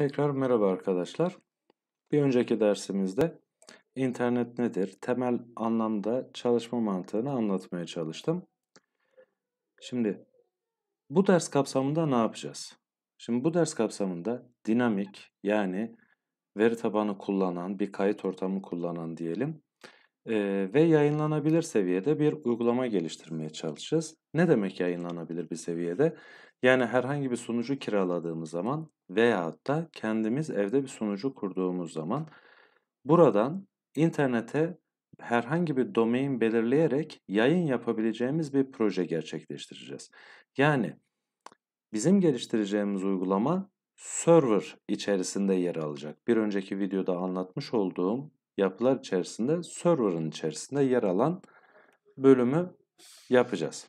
Tekrar merhaba arkadaşlar. Bir önceki dersimizde internet nedir? Temel anlamda çalışma mantığını anlatmaya çalıştım. Şimdi bu ders kapsamında ne yapacağız? Şimdi bu ders kapsamında dinamik yani veri tabanı kullanan, bir kayıt ortamı kullanan diyelim ve yayınlanabilir seviyede bir uygulama geliştirmeye çalışacağız. Ne demek yayınlanabilir bir seviyede? Yani herhangi bir sunucu kiraladığımız zaman veya da kendimiz evde bir sunucu kurduğumuz zaman buradan internete herhangi bir domain belirleyerek yayın yapabileceğimiz bir proje gerçekleştireceğiz. Yani bizim geliştireceğimiz uygulama server içerisinde yer alacak. Bir önceki videoda anlatmış olduğum yapılar içerisinde server'ın içerisinde yer alan bölümü yapacağız.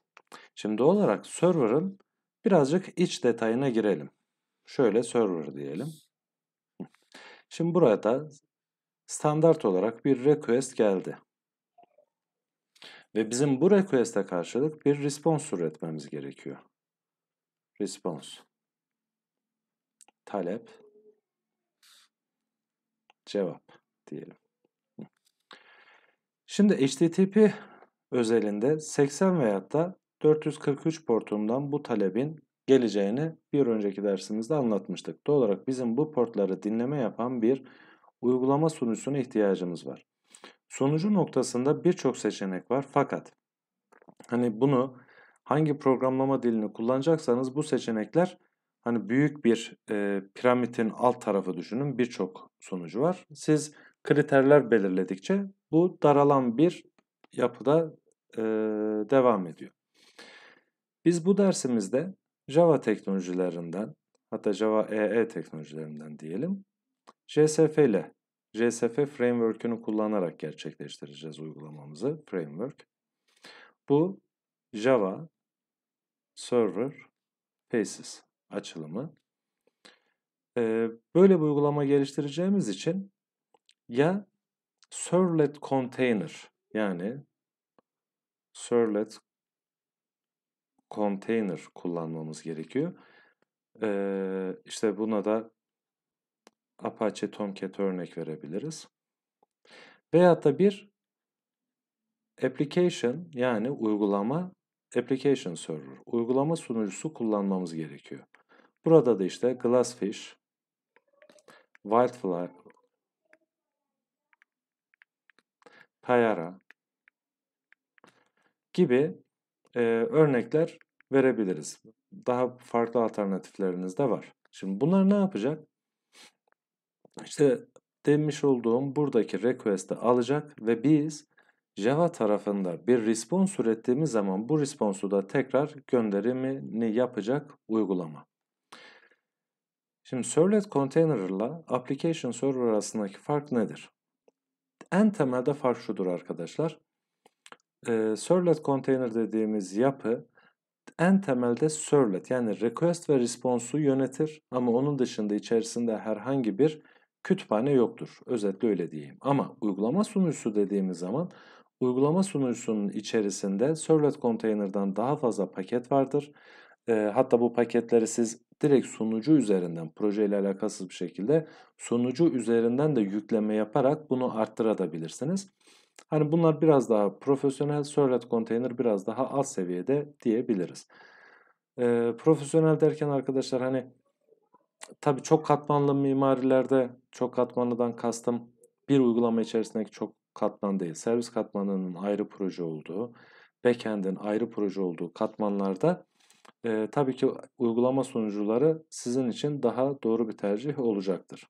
Şimdi olarak server'ın birazcık iç detayına girelim. Şöyle server diyelim. Şimdi buraya da standart olarak bir request geldi. Ve bizim bu request'e karşılık bir response üretmemiz gerekiyor. Response. Talep. Cevap diyelim. Şimdi HTTP özelinde 80 veyahut da 443 portundan bu talebin geleceğini bir önceki dersimizde anlatmıştık. Doğal olarak bizim bu portları dinleme yapan bir uygulama sunucusuna ihtiyacımız var. Sonucu noktasında birçok seçenek var fakat hani bunu hangi programlama dilini kullanacaksanız bu seçenekler hani büyük bir e, piramidin alt tarafı düşünün birçok sonucu var. Siz kriterler belirledikçe bu daralan bir yapıda e, devam ediyor. Biz bu dersimizde Java teknolojilerinden hatta Java EE teknolojilerinden diyelim JSF ile JSF framework'ünü kullanarak gerçekleştireceğiz uygulamamızı framework. Bu Java Server Faces açılımı. Ee, böyle bir uygulama geliştireceğimiz için ya servlet container yani servlet container kullanmamız gerekiyor. Ee, işte buna da Apache Tomcat örnek verebiliriz. Veyahut da bir application yani uygulama application server, uygulama sunucusu kullanmamız gerekiyor. Burada da işte Glassfish, WildFly Tayara gibi e, örnekler verebiliriz. Daha farklı alternatifleriniz de var. Şimdi bunlar ne yapacak? İşte demiş olduğum buradaki request'i alacak ve biz Java tarafında bir response ürettiğimiz zaman bu response'u da tekrar gönderimini yapacak uygulama. Şimdi servlet container ile application server arasındaki fark nedir? En temelde fark şudur arkadaşlar. E, Servlet container dediğimiz yapı en temelde servlet yani request ve response'u yönetir ama onun dışında içerisinde herhangi bir kütüphane yoktur. Özetle öyle diyeyim. Ama uygulama sunucusu dediğimiz zaman uygulama sunucusunun içerisinde servlet container'dan daha fazla paket vardır. E, hatta bu paketleri siz direkt sunucu üzerinden projeyle alakasız bir şekilde sunucu üzerinden de yükleme yaparak bunu arttırabilirsiniz. Hani bunlar biraz daha profesyonel, Servlet Container biraz daha az seviyede diyebiliriz. Ee, profesyonel derken arkadaşlar hani tabii çok katmanlı mimarilerde çok katmanlıdan kastım bir uygulama içerisindeki çok katman değil. Servis katmanının ayrı proje olduğu, backend'in ayrı proje olduğu katmanlarda e, tabii ki uygulama sonucuları sizin için daha doğru bir tercih olacaktır.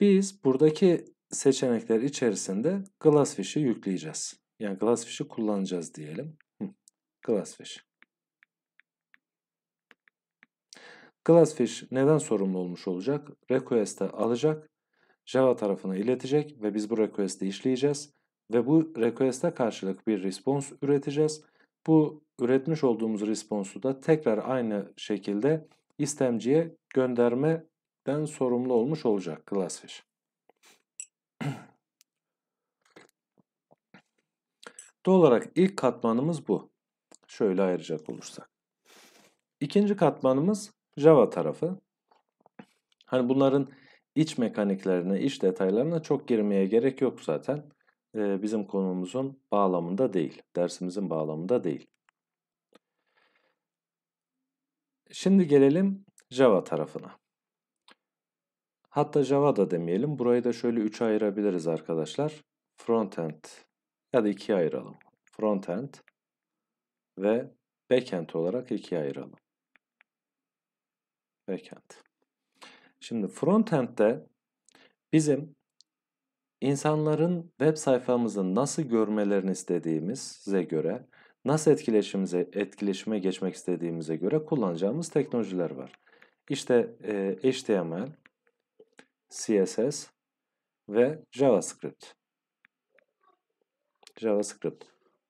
Biz buradaki seçenekler içerisinde Glassfish'i yükleyeceğiz. Yani Glassfish'i kullanacağız diyelim. Glassfish. Glassfish neden sorumlu olmuş olacak? Request'e alacak, Java tarafına iletecek ve biz bu request'i işleyeceğiz. Ve bu request'e karşılık bir response üreteceğiz. Bu üretmiş olduğumuz responsu da tekrar aynı şekilde istemciye göndermeden sorumlu olmuş olacak classfish. Doğal olarak ilk katmanımız bu. Şöyle ayıracak olursak. İkinci katmanımız Java tarafı. Hani bunların iç mekaniklerine, iç detaylarına çok girmeye gerek yok zaten bizim konumuzun bağlamında değil, dersimizin bağlamında değil. Şimdi gelelim Java tarafına. Hatta Java da demeyelim. Burayı da şöyle 3'e ayırabiliriz arkadaşlar. Frontend ya da 2'ye ayıralım. Frontend ve backend olarak 2'ye ayıralım. Backend. Şimdi frontend'de bizim İnsanların web sayfamızı nasıl görmelerini istediğimize göre, nasıl etkileşimize, etkileşime geçmek istediğimize göre kullanacağımız teknolojiler var. İşte e, HTML, CSS ve JavaScript. JavaScript.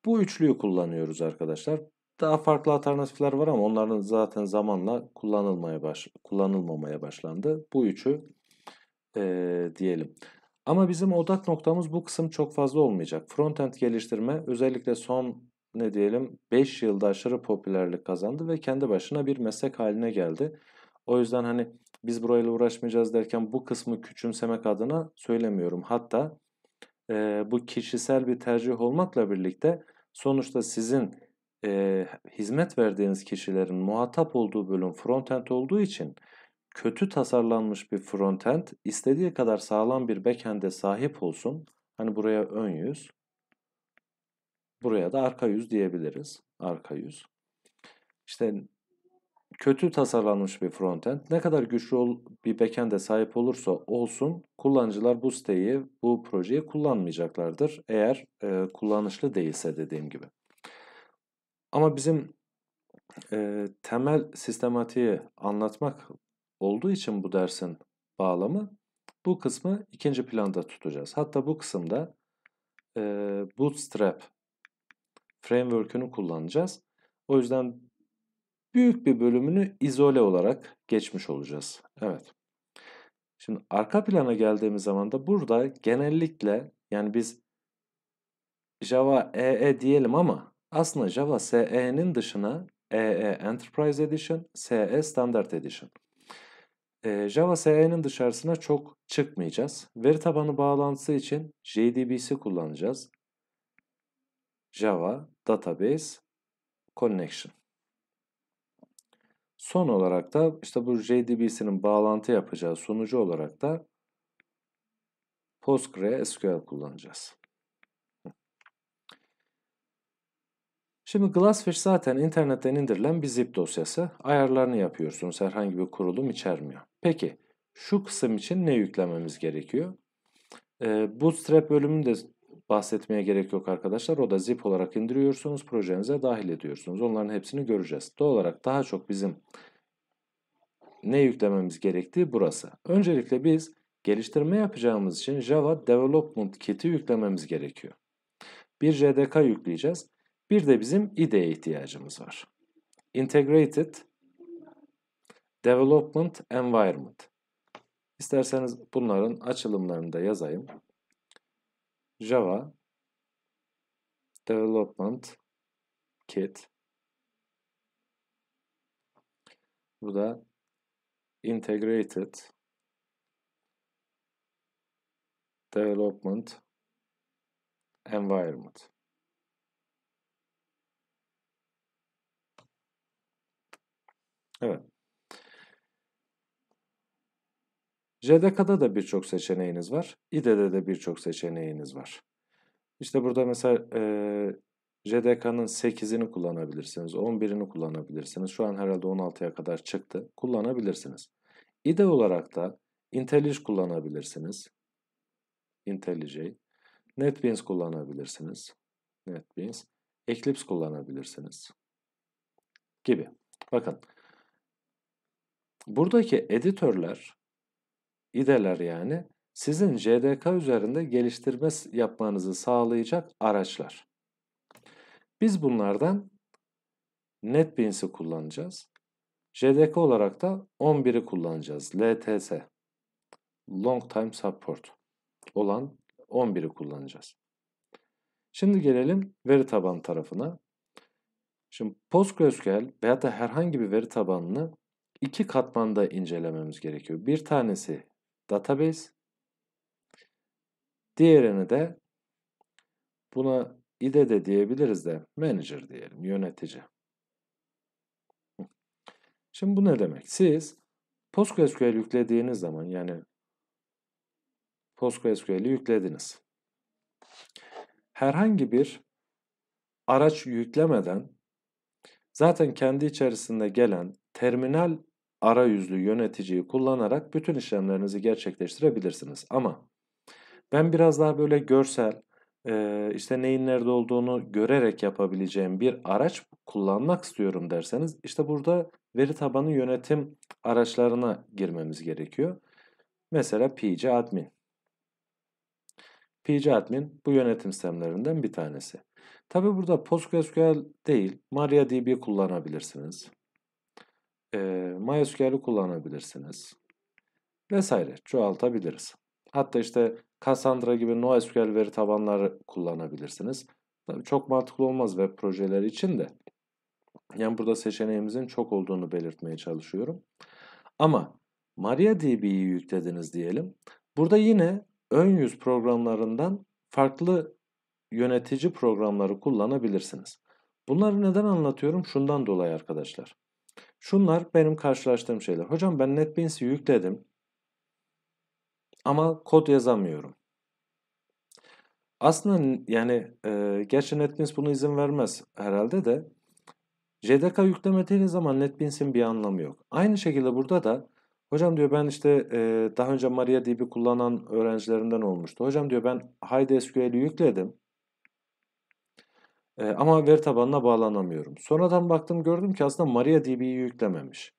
Bu üçlüyü kullanıyoruz arkadaşlar. Daha farklı alternatifler var ama onların zaten zamanla kullanılmaya baş, kullanılmamaya başlandı. Bu üçü e, diyelim. Ama bizim odak noktamız bu kısım çok fazla olmayacak. Frontend geliştirme özellikle son ne diyelim 5 yılda aşırı popülerlik kazandı ve kendi başına bir meslek haline geldi. O yüzden hani biz burayla uğraşmayacağız derken bu kısmı küçümsemek adına söylemiyorum. Hatta e, bu kişisel bir tercih olmakla birlikte sonuçta sizin e, hizmet verdiğiniz kişilerin muhatap olduğu bölüm frontend olduğu için kötü tasarlanmış bir frontend istediği kadar sağlam bir backend'e sahip olsun. Hani buraya ön yüz, buraya da arka yüz diyebiliriz. Arka yüz. İşte kötü tasarlanmış bir frontend ne kadar güçlü bir backend'e sahip olursa olsun kullanıcılar bu siteyi, bu projeyi kullanmayacaklardır. Eğer e, kullanışlı değilse dediğim gibi. Ama bizim e, temel sistematiği anlatmak olduğu için bu dersin bağlamı bu kısmı ikinci planda tutacağız. Hatta bu kısımda e, Bootstrap framework'ünü kullanacağız. O yüzden büyük bir bölümünü izole olarak geçmiş olacağız. Evet. Şimdi arka plana geldiğimiz zaman da burada genellikle yani biz Java EE diyelim ama aslında Java SE'nin dışına EE Enterprise Edition, SE Standard Edition. Java SE'nin dışarısına çok çıkmayacağız. Veri tabanı bağlantısı için JDBC kullanacağız. Java Database Connection. Son olarak da işte bu JDBC'nin bağlantı yapacağı sunucu olarak da PostgreSQL kullanacağız. Şimdi Glassfish zaten internetten indirilen bir zip dosyası. Ayarlarını yapıyorsunuz. Herhangi bir kurulum içermiyor. Peki şu kısım için ne yüklememiz gerekiyor? E, Bootstrap bölümünü de bahsetmeye gerek yok arkadaşlar. O da zip olarak indiriyorsunuz. Projenize dahil ediyorsunuz. Onların hepsini göreceğiz. Doğal olarak daha çok bizim ne yüklememiz gerektiği burası. Öncelikle biz geliştirme yapacağımız için Java Development Kit'i yüklememiz gerekiyor. Bir JDK yükleyeceğiz. Bir de bizim IDE'ye ihtiyacımız var. Integrated Development Environment. İsterseniz bunların açılımlarını da yazayım. Java Development Kit Bu da Integrated Development Environment. Evet. JDK'da da birçok seçeneğiniz var. İDE'de de birçok seçeneğiniz var. İşte burada mesela e, JDK'nın 8'ini kullanabilirsiniz, 11'ini kullanabilirsiniz. Şu an herhalde 16'ya kadar çıktı. Kullanabilirsiniz. İDE olarak da IntelliJ kullanabilirsiniz. IntelliJ. NetBeans kullanabilirsiniz. NetBeans. Eclipse kullanabilirsiniz. Gibi. Bakın. Buradaki editörler, ideler yani sizin JDK üzerinde geliştirme yapmanızı sağlayacak araçlar. Biz bunlardan NetBeans'i kullanacağız. JDK olarak da 11'i kullanacağız. LTS, Long Time Support olan 11'i kullanacağız. Şimdi gelelim veri taban tarafına. Şimdi PostgreSQL veya da herhangi bir veri tabanını iki katmanda incelememiz gerekiyor. Bir tanesi database, diğerini de buna ide de diyebiliriz de manager diyelim, yönetici. Şimdi bu ne demek? Siz PostgreSQL yüklediğiniz zaman yani PostgreSQL'i yüklediniz. Herhangi bir araç yüklemeden zaten kendi içerisinde gelen terminal arayüzlü yöneticiyi kullanarak bütün işlemlerinizi gerçekleştirebilirsiniz. Ama ben biraz daha böyle görsel, işte neyin nerede olduğunu görerek yapabileceğim bir araç kullanmak istiyorum derseniz işte burada veri tabanı yönetim araçlarına girmemiz gerekiyor. Mesela PC Admin. PC Admin bu yönetim sistemlerinden bir tanesi. Tabi burada PostgreSQL değil MariaDB kullanabilirsiniz e, MySQL'i kullanabilirsiniz. Vesaire çoğaltabiliriz. Hatta işte Cassandra gibi NoSQL veri tabanları kullanabilirsiniz. Tabii çok mantıklı olmaz web projeleri için de. Yani burada seçeneğimizin çok olduğunu belirtmeye çalışıyorum. Ama MariaDB'yi yüklediniz diyelim. Burada yine ön yüz programlarından farklı yönetici programları kullanabilirsiniz. Bunları neden anlatıyorum? Şundan dolayı arkadaşlar. Şunlar benim karşılaştığım şeyler. Hocam ben NetBeans'i yükledim ama kod yazamıyorum. Aslında yani e, gerçi NetBeans bunu izin vermez herhalde de JDK yüklemediğiniz zaman NetBeans'in bir anlamı yok. Aynı şekilde burada da hocam diyor ben işte e, daha önce MariaDB kullanan öğrencilerimden olmuştu. Hocam diyor ben HideSQL'i yükledim ama veri tabanına bağlanamıyorum. Sonradan baktım gördüm ki aslında MariaDB'yi yüklememiş.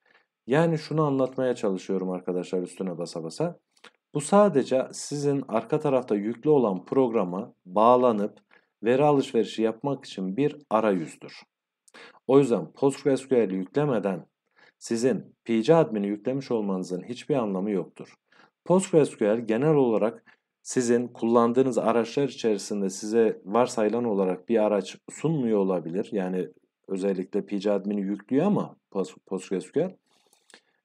Yani şunu anlatmaya çalışıyorum arkadaşlar üstüne basa basa. Bu sadece sizin arka tarafta yüklü olan programa bağlanıp veri alışverişi yapmak için bir arayüzdür. O yüzden PostgreSQL yüklemeden sizin PC admini yüklemiş olmanızın hiçbir anlamı yoktur. PostgreSQL genel olarak sizin kullandığınız araçlar içerisinde size varsayılan olarak bir araç sunmuyor olabilir. Yani özellikle PG admini yüklüyor ama PostgreSQL.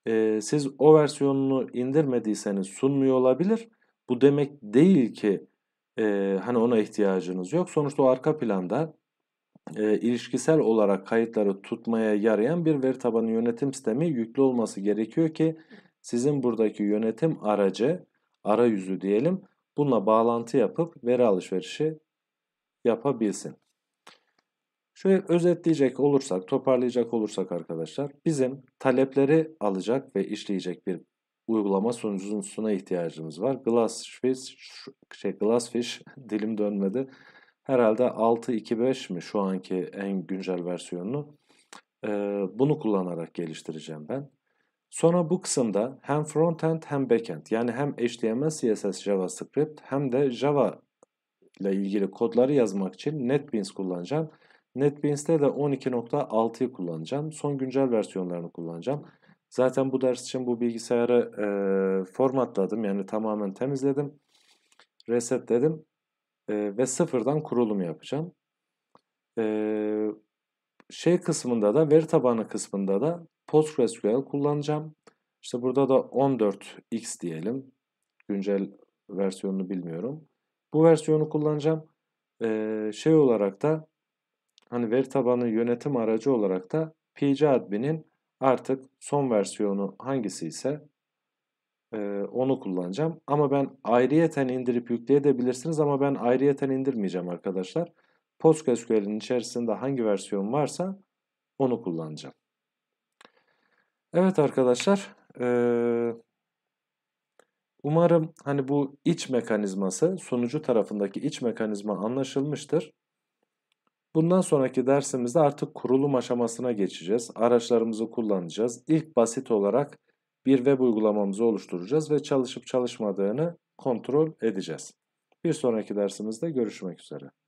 Ee, siz o versiyonunu indirmediyseniz sunmuyor olabilir. Bu demek değil ki e, hani ona ihtiyacınız yok. Sonuçta o arka planda e, ilişkisel olarak kayıtları tutmaya yarayan bir veri tabanı yönetim sistemi yüklü olması gerekiyor ki sizin buradaki yönetim aracı, arayüzü diyelim bununla bağlantı yapıp veri alışverişi yapabilsin. Şöyle özetleyecek olursak, toparlayacak olursak arkadaşlar, bizim talepleri alacak ve işleyecek bir uygulama sunucusuna ihtiyacımız var. Glassfish, şey Glassfish dilim dönmedi. Herhalde 6.2.5 mi şu anki en güncel versiyonunu? Ee, bunu kullanarak geliştireceğim ben. Sonra bu kısımda hem frontend hem backend yani hem HTML, CSS, JavaScript hem de Java ile ilgili kodları yazmak için NetBeans kullanacağım. NetBeans'te de 12.6'yı kullanacağım. Son güncel versiyonlarını kullanacağım. Zaten bu ders için bu bilgisayarı e, formatladım. Yani tamamen temizledim. Resetledim. E, ve sıfırdan kurulum yapacağım. E, şey kısmında da veri tabanı kısmında da PostgreSQL kullanacağım. İşte burada da 14x diyelim. Güncel versiyonunu bilmiyorum. Bu versiyonu kullanacağım. Ee, şey olarak da hani veri tabanı yönetim aracı olarak da pcadmin'in artık son versiyonu hangisi ise e, onu kullanacağım. Ama ben ayrıyeten indirip yükleyebilirsiniz ama ben ayrıyeten indirmeyeceğim arkadaşlar. PostgreSQL'in içerisinde hangi versiyon varsa onu kullanacağım. Evet arkadaşlar. umarım hani bu iç mekanizması sonucu tarafındaki iç mekanizma anlaşılmıştır. Bundan sonraki dersimizde artık kurulum aşamasına geçeceğiz. Araçlarımızı kullanacağız. İlk basit olarak bir web uygulamamızı oluşturacağız ve çalışıp çalışmadığını kontrol edeceğiz. Bir sonraki dersimizde görüşmek üzere.